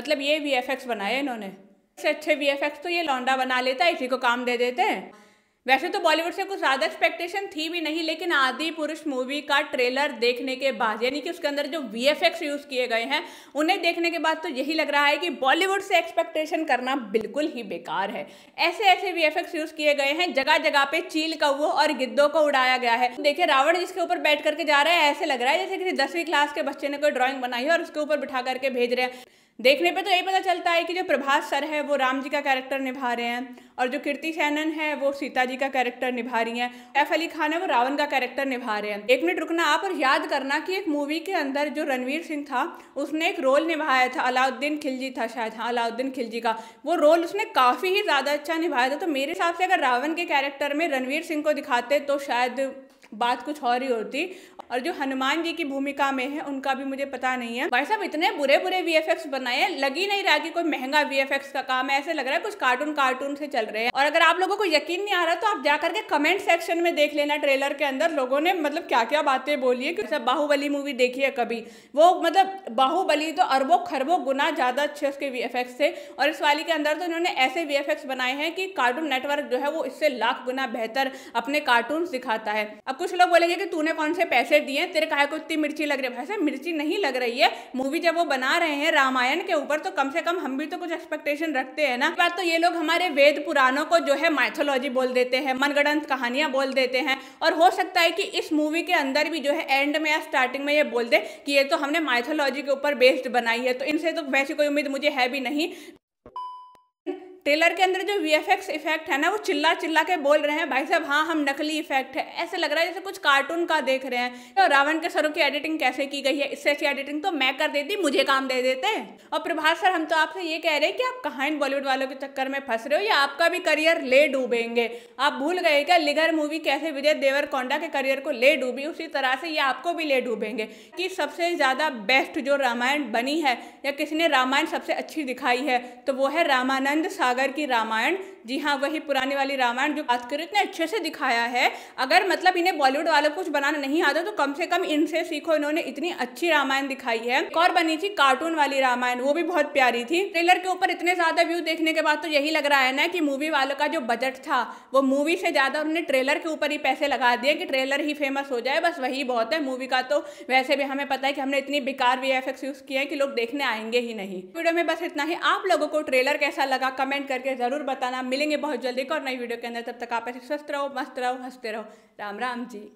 मतलब ये V F x बनाए इन्होंने इससे अच्छे वी एफ एक्स तो ये लौंडा बना लेता है इसी को काम दे देते हैं वैसे तो बॉलीवुड से कुछ ज़्यादा एक्सपेक्टेशन थी भी नहीं लेकिन आदि पुरुष मूवी का ट्रेलर देखने के बाद यानी कि उसके अंदर जो वी यूज़ किए गए हैं उन्हें देखने के बाद तो यही लग रहा है कि बॉलीवुड से एक्सपेक्टेशन करना बिल्कुल ही बेकार है ऐसे ऐसे वी यूज़ किए गए हैं जगह जगह पे चील कौ और गिद्धों को उड़ाया गया है देखिए रावण जिसके ऊपर बैठ करके जा रहा है ऐसे लग रहा है जैसे किसी दसवीं क्लास के बच्चे ने कोई ड्रॉइंग बनाई है और उसके ऊपर बिठा करके भेज रहे हैं देखने पे तो ये पता चलता है कि जो प्रभास सर है वो राम जी का कैरेक्टर निभा रहे हैं और जो कीर्ति सैनन है वो सीता जी का कैरेक्टर निभा रही हैं एफ अली खान है वो रावण का कैरेक्टर निभा रहे हैं एक मिनट रुकना आप और याद करना कि एक मूवी के अंदर जो रणवीर सिंह था उसने एक रोल निभाया था अलाउद्दीन खिलजी था शायद हाँ अलाउद्दीन खिलजी का वो रोल उसने काफ़ी ही ज़्यादा अच्छा निभाया था तो मेरे हिसाब से अगर रावण के कैरेक्टर में रणवीर सिंह को दिखाते तो शायद बात कुछ और ही होती और जो हनुमान जी की भूमिका में है उनका भी मुझे पता नहीं है भाई साहब इतने बुरे बुरे वी बनाए लगी नहीं रहा कि कोई महंगा वी का काम है ऐसे लग रहा है कुछ कार्टून कार्टून से चल रहे हैं और अगर आप लोगों को यकीन नहीं आ रहा तो आप जाकर के कमेंट सेक्शन में देख लेना ट्रेलर के अंदर लोगों ने मतलब क्या क्या बातें बोली है क्योंकि बाहुबली मूवी देखी है कभी वो मतलब बाहुबली तो अरबों खरबों गुना ज़्यादा अच्छे उसके वी थे और इस वाली के अंदर तो इन्होंने ऐसे वी बनाए हैं कि कार्टून नेटवर्क जो है वो इससे लाख गुना बेहतर अपने कार्टून दिखाता है अब कुछ लोग बोलेंगे कि तूने कौन से पैसे कर दिए तेरे काहे को इतनी मिर्ची लग रही है भाई साहब मिर्ची नहीं लग रही है मूवी जब वो बना रहे हैं रामायण के ऊपर तो कम से कम हम भी तो कुछ एक्सपेक्टेशन रखते हैं ना बात तो ये लोग हमारे वेद पुराणों को जो है माइथोलॉजी बोल देते हैं मनगणंत कहानियां बोल देते हैं और हो सकता है कि इस मूवी के अंदर भी जो है एंड में या स्टार्टिंग में ये बोल दे कि ये तो हमने माइथोलॉजी के ऊपर बेस्ड बनाई है तो इनसे तो वैसी कोई उम्मीद मुझे है भी नहीं टेलर के अंदर जो वी इफेक्ट है ना वो चिल्ला चिल्ला के बोल रहे हैं भाई साहब हाँ हम नकली इफेक्ट है ऐसे लग रहा है जैसे कुछ कार्टून का देख रहे हैं तो रावण के सरों की एडिटिंग कैसे की गई है इससे अच्छी एडिटिंग तो मैं कर देती मुझे काम दे देते और प्रभात सर हम तो आपसे ये कह रहे हैं कि आप कहा इन बॉलीवुड वालों के चक्कर में फंस रहे हो या आपका भी करियर ले डूबेंगे आप भूल गए क्या लिगर मूवी कैसे विजय देवर कौंडा के करियर को ले डूबी उसी तरह से ये आपको भी ले डूबेंगे कि सबसे ज़्यादा बेस्ट जो रामायण बनी है या किसी ने रामायण सबसे अच्छी दिखाई है तो वो है रामानंद सा सागर की रामायण जी हाँ वही पुरानी वाली रामायण जो भास्कर इतने अच्छे से दिखाया है अगर मतलब इन्हें बॉलीवुड वालों कुछ बनाना नहीं आता तो कम से कम इनसे सीखो इन्होंने इतनी अच्छी रामायण दिखाई है एक और बनी थी कार्टून वाली रामायण वो भी बहुत प्यारी थी ट्रेलर के ऊपर इतने ज्यादा व्यू देखने के बाद तो यही लग रहा है ना कि मूवी वालों का जो बजट था वो मूवी से ज्यादा उन्होंने ट्रेलर के ऊपर ही पैसे लगा दिए कि ट्रेलर ही फेमस हो जाए बस वही बहुत है मूवी का तो वैसे भी हमें पता है कि हमने इतनी बेकार वी एफ यूज किए हैं कि लोग देखने आएंगे ही नहीं वीडियो में बस इतना ही आप लोगों को ट्रेलर कैसा लगा कमेंट कमेंट करके ज़रूर बताना मिलेंगे बहुत जल्दी एक और नई वीडियो के अंदर तब तक आप ऐसे स्वस्थ रहो मस्त रहो हंसते रहो राम राम जी